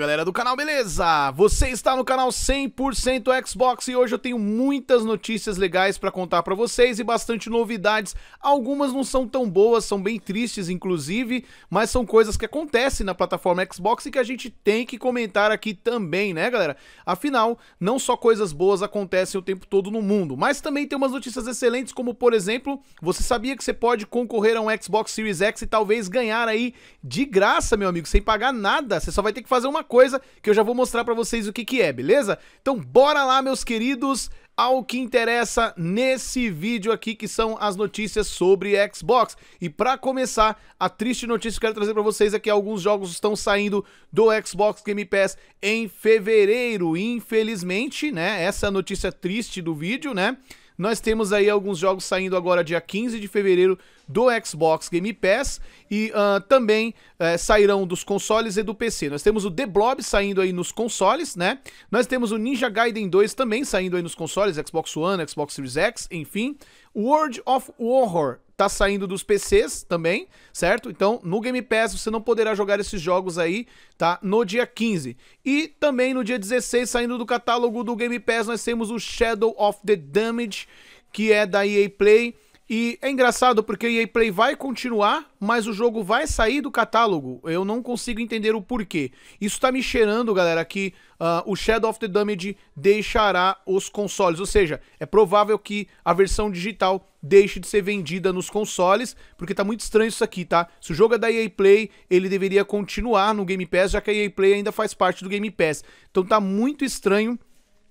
galera do canal, beleza? Você está no canal 100% Xbox e hoje eu tenho muitas notícias legais para contar para vocês e bastante novidades. Algumas não são tão boas, são bem tristes inclusive, mas são coisas que acontecem na plataforma Xbox e que a gente tem que comentar aqui também, né galera? Afinal, não só coisas boas acontecem o tempo todo no mundo, mas também tem umas notícias excelentes como, por exemplo, você sabia que você pode concorrer a um Xbox Series X e talvez ganhar aí de graça, meu amigo, sem pagar nada, você só vai ter que fazer uma coisa que eu já vou mostrar para vocês o que que é, beleza? Então bora lá, meus queridos, ao que interessa nesse vídeo aqui, que são as notícias sobre Xbox. E para começar, a triste notícia que eu quero trazer para vocês é que alguns jogos estão saindo do Xbox Game Pass em fevereiro, infelizmente, né? Essa é a notícia triste do vídeo, né? Nós temos aí alguns jogos saindo agora dia 15 de fevereiro do Xbox Game Pass e uh, também uh, sairão dos consoles e do PC. Nós temos o The Blob saindo aí nos consoles, né? Nós temos o Ninja Gaiden 2 também saindo aí nos consoles, Xbox One, Xbox Series X, enfim. World of Horror tá saindo dos PCs também, certo? Então, no Game Pass você não poderá jogar esses jogos aí, tá? No dia 15. E também no dia 16, saindo do catálogo do Game Pass, nós temos o Shadow of the Damage, que é da EA Play. E é engraçado porque o EA Play vai continuar, mas o jogo vai sair do catálogo. Eu não consigo entender o porquê. Isso tá me cheirando, galera, que Uh, o Shadow of the Damage deixará os consoles. Ou seja, é provável que a versão digital deixe de ser vendida nos consoles, porque tá muito estranho isso aqui, tá? Se o jogo é da EA Play, ele deveria continuar no Game Pass, já que a EA Play ainda faz parte do Game Pass. Então tá muito estranho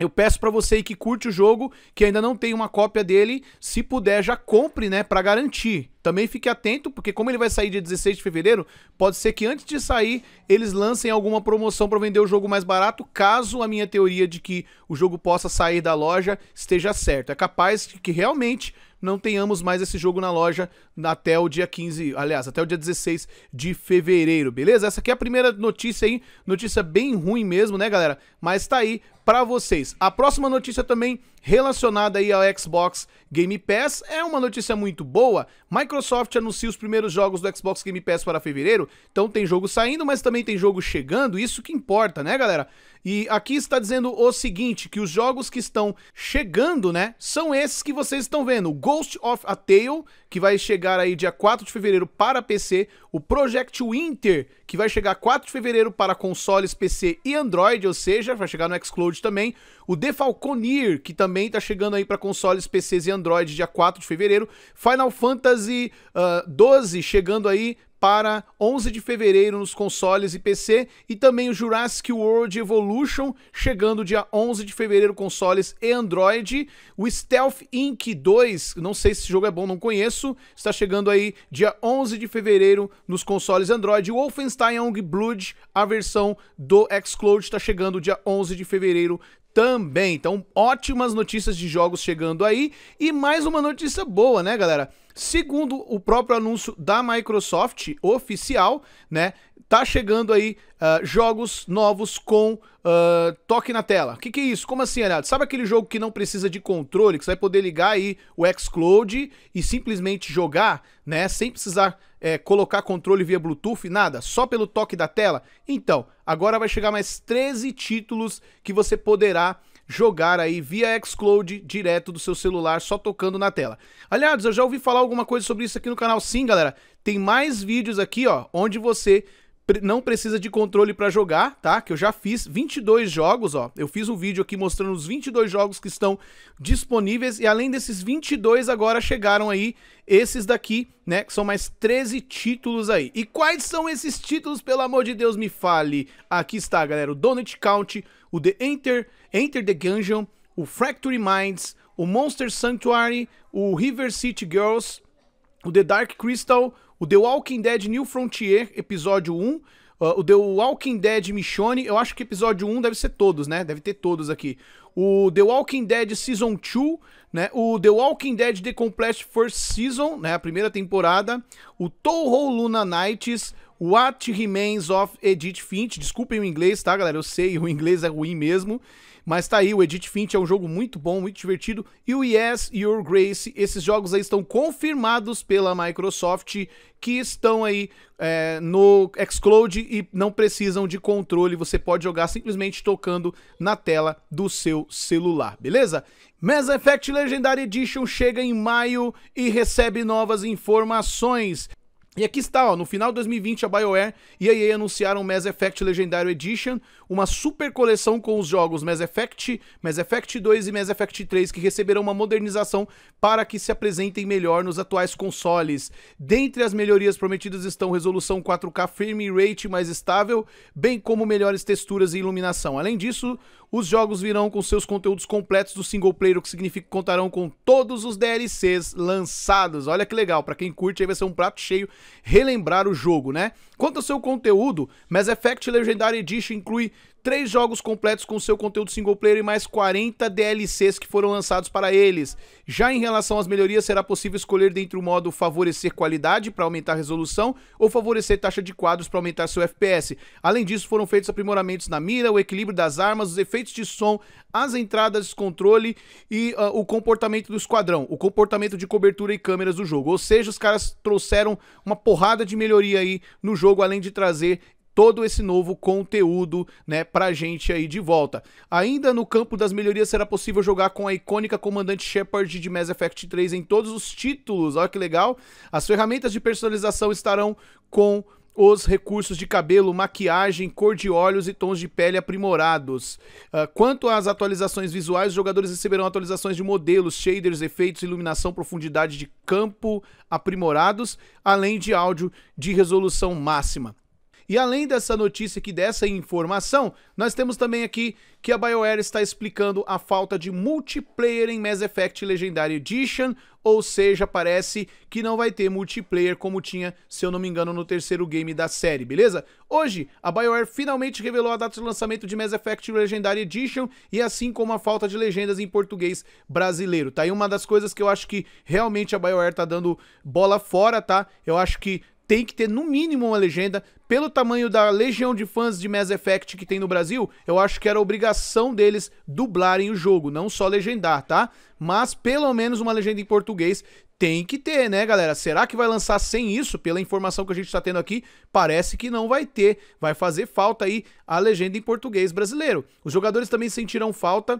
eu peço para você que curte o jogo, que ainda não tem uma cópia dele, se puder já compre, né, para garantir. Também fique atento, porque como ele vai sair dia 16 de fevereiro, pode ser que antes de sair eles lancem alguma promoção para vender o jogo mais barato, caso a minha teoria de que o jogo possa sair da loja esteja certa. É capaz que realmente não tenhamos mais esse jogo na loja até o dia 15, aliás, até o dia 16 de fevereiro, beleza? Essa aqui é a primeira notícia aí, notícia bem ruim mesmo, né, galera? Mas tá aí para vocês. A próxima notícia também relacionada aí ao Xbox Game Pass é uma notícia muito boa. Microsoft anuncia os primeiros jogos do Xbox Game Pass para fevereiro, então tem jogo saindo, mas também tem jogo chegando, isso que importa, né, galera? E aqui está dizendo o seguinte, que os jogos que estão chegando, né, são esses que vocês estão vendo. Ghost of a Tale, que vai chegar aí dia 4 de fevereiro para PC, o Project Winter, que vai chegar 4 de fevereiro para consoles PC e Android, ou seja, vai chegar no Xcloud também, o The Falconeer, que também está chegando aí para consoles PCs e Android dia 4 de fevereiro, Final Fantasy uh, ah, 12 chegando aí para 11 de fevereiro nos consoles e PC e também o Jurassic World Evolution chegando dia 11 de fevereiro consoles e Android. O Stealth Inc 2, não sei se esse jogo é bom, não conheço, está chegando aí dia 11 de fevereiro nos consoles Android. O Wolfenstein Blood a versão do Xcloud está chegando dia 11 de fevereiro também. Então, ótimas notícias de jogos chegando aí. E mais uma notícia boa, né, galera? Segundo o próprio anúncio da Microsoft oficial, né, tá chegando aí uh, jogos novos com uh, toque na tela. O que, que é isso? Como assim, Arado? Sabe aquele jogo que não precisa de controle, que você vai poder ligar aí o Xcloud e simplesmente jogar, né, sem precisar é, colocar controle via Bluetooth, nada, só pelo toque da tela? Então, agora vai chegar mais 13 títulos que você poderá jogar aí via Xcloud direto do seu celular, só tocando na tela. Aliás, eu já ouvi falar alguma coisa sobre isso aqui no canal. Sim, galera, tem mais vídeos aqui, ó, onde você não precisa de controle para jogar, tá? Que eu já fiz 22 jogos, ó. Eu fiz um vídeo aqui mostrando os 22 jogos que estão disponíveis e além desses 22 agora chegaram aí esses daqui, né, que são mais 13 títulos aí. E quais são esses títulos, pelo amor de Deus, me fale. Aqui está, galera, o Donut County, o The Enter, Enter the Gungeon, o Fractory Minds, o Monster Sanctuary, o River City Girls, o The Dark Crystal, o The Walking Dead New Frontier, episódio 1, Uh, ah, o The Walking Dead Michonne, eu acho que episódio 1 deve ser todos, né? Deve ter todos aqui. O The Walking Dead Season 2, né? O The Walking Dead The Complete First Season, né? A primeira temporada. O Toho Luna Nights. What Remains of Edith Finch. Desculpem o inglês, tá, galera? Eu sei, o inglês é ruim mesmo. Mas tá aí, o Edit Finch é um jogo muito bom, muito divertido. E o Yes, Your Grace, esses jogos aí estão confirmados pela Microsoft, que estão aí é, no Xcloud e não precisam de controle. Você pode jogar simplesmente tocando na tela do seu celular, beleza? Mass Effect Legendary Edition chega em maio e recebe novas informações. E aqui está, ó, no final de 2020 a BioWare e a EA anunciaram Mass Effect Legendary Edition, uma super coleção com os jogos Mass Effect, Mass Effect 2 e Mass Effect 3 que receberão uma modernização para que se apresentem melhor nos atuais consoles. Dentre as melhorias prometidas estão resolução 4K frame rate mais estável, bem como melhores texturas e iluminação. Além disso, os jogos virão com seus conteúdos completos do single player, o que significa que contarão com todos os DLCs lançados. Olha que legal, para quem curte aí vai ser um prato cheio relembrar o jogo, né? Quanto ao seu conteúdo, Mass Effect Legendary Edition inclui três jogos completos com seu conteúdo single player e mais 40 DLCs que foram lançados para eles. Já em relação às melhorias, será possível escolher dentre o modo favorecer qualidade para aumentar a resolução ou favorecer taxa de quadros para aumentar seu FPS. Além disso, foram feitos aprimoramentos na mira, o equilíbrio das armas, os efeitos de som, as entradas de controle e uh, o comportamento do esquadrão, o comportamento de cobertura e câmeras do jogo. Ou seja, os caras trouxeram uma porrada de melhoria aí no jogo, além de trazer todo esse novo conteúdo, né, pra gente aí de volta. Ainda no campo das melhorias será possível jogar com a icônica comandante Shepard de Mass Effect 3 em todos os títulos. Olha que legal. As ferramentas de personalização estarão com os recursos de cabelo, maquiagem, cor de olhos e tons de pele aprimorados. Uh, quanto às atualizações visuais, os jogadores receberão atualizações de modelos, shaders, efeitos, iluminação, profundidade de campo aprimorados, além de áudio de resolução máxima. E além dessa notícia aqui, dessa informação, nós temos também aqui que a BioWare está explicando a falta de multiplayer em Mass Effect Legendary Edition, ou seja, parece que não vai ter multiplayer como tinha, se eu não me engano, no terceiro game da série, beleza? Hoje, a BioWare finalmente revelou a data de lançamento de Mass Effect Legendary Edition e assim como a falta de legendas em português brasileiro, tá? E uma das coisas que eu acho que realmente a BioWare tá dando bola fora, tá? Eu acho que tem que ter no mínimo uma legenda. Pelo tamanho da legião de fãs de Mass Effect que tem no Brasil, eu acho que era obrigação deles dublarem o jogo, não só legendar, tá? Mas pelo menos uma legenda em português tem que ter, né, galera? Será que vai lançar sem isso? Pela informação que a gente está tendo aqui, parece que não vai ter. Vai fazer falta aí a legenda em português brasileiro. Os jogadores também sentirão falta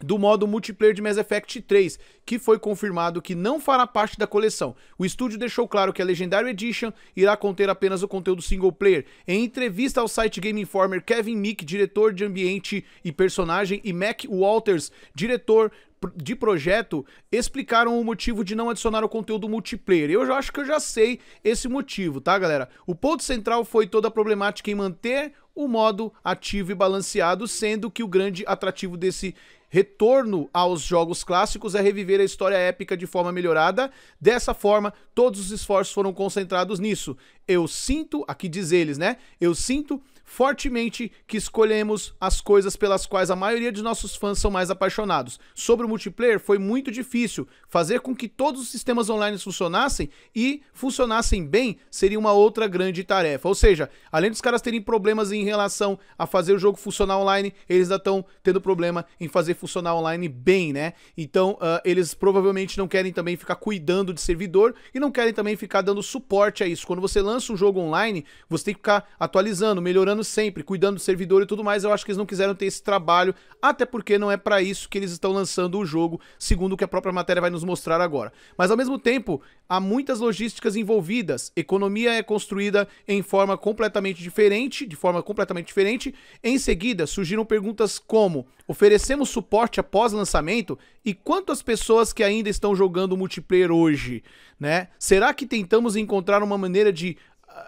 do modo multiplayer de Mass Effect 3, que foi confirmado que não fará parte da coleção. O estúdio deixou claro que a Legendary Edition irá conter apenas o conteúdo single player. Em entrevista ao site Game Informer, Kevin Meek, diretor de ambiente e personagem, e Mac Walters, diretor de projeto explicaram o motivo de não adicionar o conteúdo multiplayer. Eu já acho que eu já sei esse motivo, tá, galera? O ponto central foi toda a problemática em manter o modo ativo e balanceado, sendo que o grande atrativo desse Retorno aos jogos clássicos é reviver a história épica de forma melhorada. Dessa forma, todos os esforços foram concentrados nisso. Eu sinto, aqui diz eles, né? Eu sinto fortemente que escolhemos as coisas pelas quais a maioria de nossos fãs são mais apaixonados. Sobre o multiplayer, foi muito difícil. Fazer com que todos os sistemas online funcionassem e funcionassem bem seria uma outra grande tarefa. Ou seja, além dos caras terem problemas em relação a fazer o jogo funcionar online, eles ainda estão tendo problema em fazer funcionar online bem, né? Então, uh, eles provavelmente não querem também ficar cuidando de servidor e não querem também ficar dando suporte a isso. Quando você lança um jogo online, você tem que ficar atualizando, melhorando sempre, cuidando do servidor e tudo mais. Eu acho que eles não quiseram ter esse trabalho, até porque não é para isso que eles estão lançando o jogo, segundo o que a própria matéria vai nos mostrar agora. Mas ao mesmo tempo, há muitas logísticas envolvidas. Economia é construída em forma completamente diferente, de forma completamente diferente. Em seguida, surgiram perguntas como: oferecemos suporte após lançamento e quantas pessoas que ainda estão jogando multiplayer hoje, né? Será que tentamos encontrar uma maneira de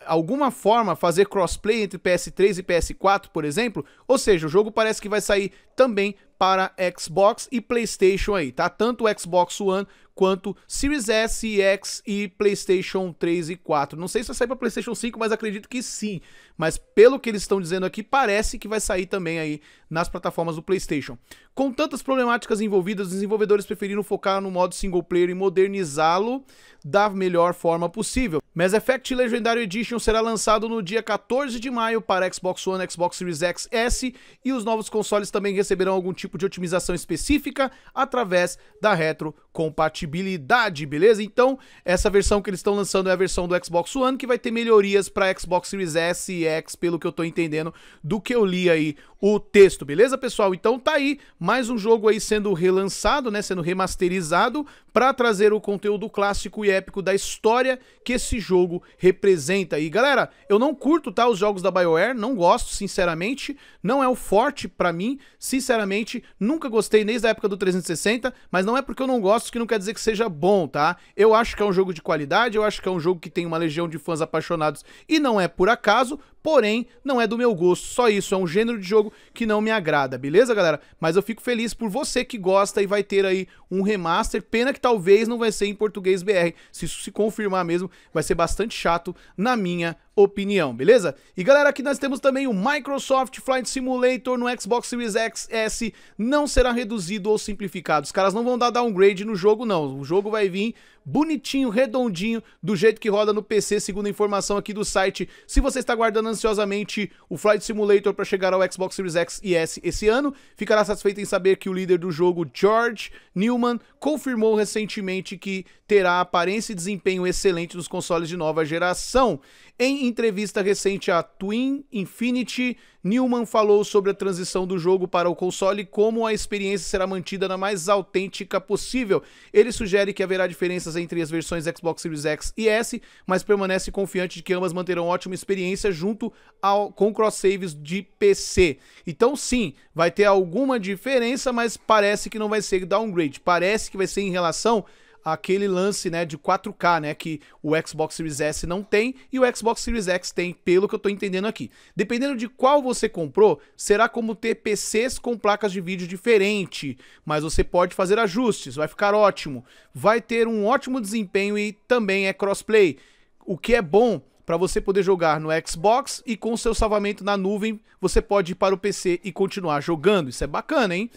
alguma forma fazer crossplay entre PS3 e PS4, por exemplo. Ou seja, o jogo parece que vai sair também para Xbox e PlayStation aí, tá? Tanto o Xbox One quanto Series S e X e PlayStation 3 e 4. Não sei se vai sair para PlayStation 5, mas acredito que sim. Mas pelo que eles estão dizendo aqui, parece que vai sair também aí nas plataformas do PlayStation. Com tantas problemáticas envolvidas, os desenvolvedores preferiram focar no modo single player e modernizá-lo da melhor forma possível. Mass Effect Legendary Edition será lançado no dia 14 de maio para Xbox One, Xbox Series X, S e os novos consoles também receberão algum tipo de otimização específica através da retrocompatibilidade, beleza? Então, essa versão que eles estão lançando é a versão do Xbox One que vai ter melhorias para Xbox Series S e X, pelo que eu estou entendendo do que eu li aí o texto, beleza, pessoal? Então tá aí mais um jogo aí sendo relançado, né, sendo remasterizado para trazer o conteúdo clássico e épico da história que esse jogo representa. E galera, eu não curto tá os jogos da BioWare, não gosto, sinceramente, não é o forte para mim, sinceramente, nunca gostei desde a época do 360, mas não é porque eu não gosto que não quer dizer que seja bom, tá? Eu acho que é um jogo de qualidade, eu acho que é um jogo que tem uma legião de fãs apaixonados e não é por acaso, porém não é do meu gosto. Só isso, é um gênero de jogo que não me agrada, beleza, galera? Mas eu fico feliz por você que gosta e vai ter aí um remaster. Pena que talvez não vai ser em português BR. Se isso se confirmar mesmo, vai ser bastante chato na minha opinião, beleza? E galera, aqui nós temos também o Microsoft Flight Simulator no Xbox Series X S não será reduzido ou simplificado. Os caras não vão dar downgrade no jogo não. O jogo vai vir bonitinho, redondinho, do jeito que roda no PC, segundo a informação aqui do site. Se você está guardando ansiosamente o Flight Simulator para chegar ao Xbox Series X e S esse ano, ficará satisfeito em saber que o líder do jogo, George Newman, confirmou recentemente que terá aparência e desempenho excelente nos consoles de nova geração. Em entrevista recente à Twin Infinity, Newman falou sobre a transição do jogo para o console e como a experiência será mantida na mais autêntica possível. Ele sugere que haverá diferenças entre as versões Xbox Series X e S, mas permanece confiante de que ambas manterão ótima experiência junto ao, com cross-saves de PC. Então, sim, vai ter alguma diferença, mas parece que não vai ser downgrade. Parece que vai ser em relação aquele lance, né, de 4K, né, que o Xbox Series S não tem e o Xbox Series X tem, pelo que eu estou entendendo aqui. Dependendo de qual você comprou, será como ter PCs com placas de vídeo diferente, mas você pode fazer ajustes, vai ficar ótimo. Vai ter um ótimo desempenho e também é crossplay, o que é bom para você poder jogar no Xbox e com seu salvamento na nuvem, você pode ir para o PC e continuar jogando. Isso é bacana, hein?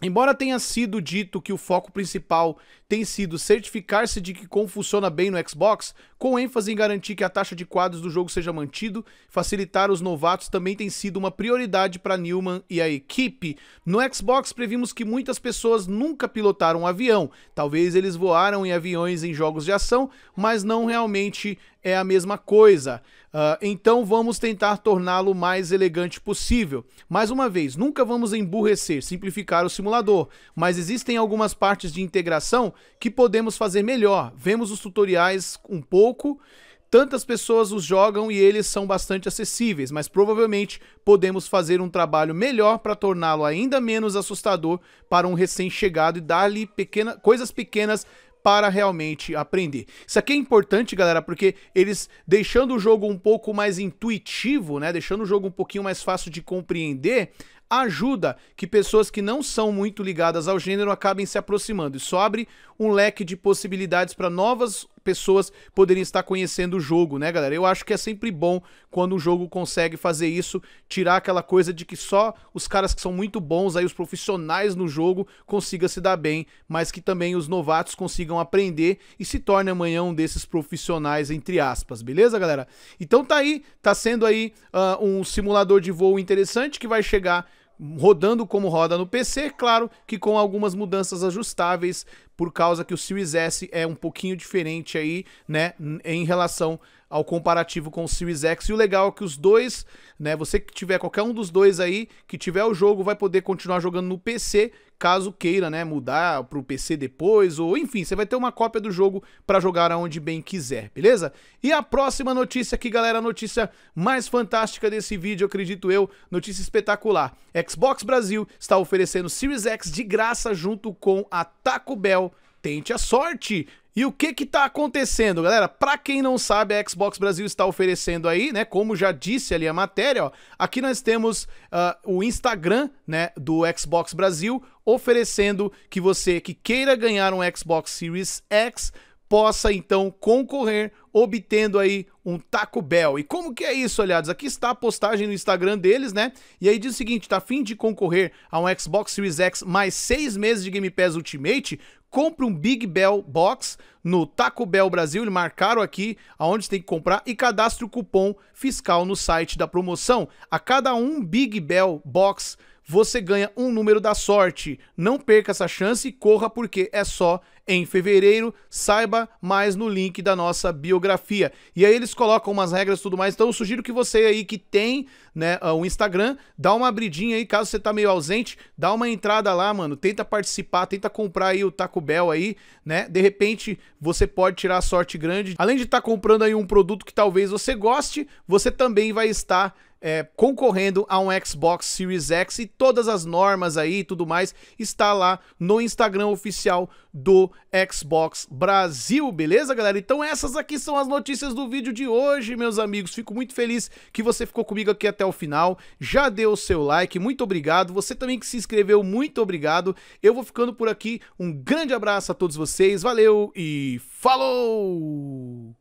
Embora tenha sido dito que o foco principal tem sido certificar-se de que como funciona bem no Xbox, com ênfase em garantir que a taxa de quadros do jogo seja mantido, facilitar os novatos também tem sido uma prioridade para Newman e a equipe. No Xbox previmos que muitas pessoas nunca pilotaram um avião. Talvez eles voaram em aviões em jogos de ação, mas não realmente é a mesma coisa. Uh, então vamos tentar torná-lo mais elegante possível. Mais uma vez, nunca vamos emburrecer, simplificar o simulador, mas existem algumas partes de integração que podemos fazer melhor. Vemos os tutoriais um pouco, tantas pessoas os jogam e eles são bastante acessíveis, mas provavelmente podemos fazer um trabalho melhor para torná-lo ainda menos assustador para um recém-chegado e dar-lhe pequena, coisas pequenas para realmente aprender. Isso aqui é importante, galera, porque eles deixando o jogo um pouco mais intuitivo, né, deixando o jogo um pouquinho mais fácil de compreender, ajuda que pessoas que não são muito ligadas ao gênero acabem se aproximando. Isso abre um leque de possibilidades para novas pessoas poderem estar conhecendo o jogo, né, galera? Eu acho que é sempre bom quando o jogo consegue fazer isso, tirar aquela coisa de que só os caras que são muito bons, aí os profissionais no jogo, consigam se dar bem, mas que também os novatos consigam aprender e se torne amanhã um desses profissionais, entre aspas, beleza, galera? Então tá aí, tá sendo aí uh, um simulador de voo interessante que vai chegar rodando como roda no PC, claro que com algumas mudanças ajustáveis por causa que o Series S é um pouquinho diferente aí, né, em relação ao comparativo com o Series X. E o legal é que os dois, né, você que tiver qualquer um dos dois aí, que tiver o jogo, vai poder continuar jogando no PC, caso queira, né, mudar para o PC depois, ou enfim, você vai ter uma cópia do jogo para jogar aonde bem quiser, beleza? E a próxima notícia aqui, galera, a notícia mais fantástica desse vídeo, acredito eu, notícia espetacular. Xbox Brasil está oferecendo Series X de graça junto com a Taco Bell. Tente a sorte! E o que que tá acontecendo, galera? Para quem não sabe, a Xbox Brasil está oferecendo aí, né? Como já disse ali a matéria, ó, aqui nós temos uh, o Instagram, né, do Xbox Brasil oferecendo que você que queira ganhar um Xbox Series X possa então concorrer obtendo aí um Taco Bell. E como que é isso, aliados? Aqui está a postagem no Instagram deles, né? E aí diz o seguinte, tá fim de concorrer a um Xbox Series X mais seis meses de Game Pass Ultimate, compre um Big Bell Box no Taco Bell Brasil, eles marcaram aqui aonde tem que comprar e cadastre o cupom fiscal no site da promoção. A cada um Big Bell Box você ganha um número da sorte. Não perca essa chance e corra porque é só em fevereiro, saiba mais no link da nossa biografia. E aí eles colocam umas regras e tudo mais, então eu sugiro que você aí que tem né, ah, o Instagram, dá uma abridinha aí, caso você tá meio ausente, dá uma entrada lá, mano, tenta participar, tenta comprar aí o Taco Bell aí, né, de repente você pode tirar sorte grande. Além de estar tá comprando aí um produto que talvez você goste, você também vai estar é, concorrendo a um Xbox Series X e todas as normas aí e tudo mais está lá no Instagram oficial do Xbox Brasil, beleza, galera? Então essas aqui são as notícias do vídeo de hoje, meus amigos. Fico muito feliz que você ficou comigo aqui até o final. Já deu o seu like, muito obrigado. Você também que se inscreveu, muito obrigado. Eu vou ficando por aqui. Um grande abraço a todos vocês. Valeu e falou!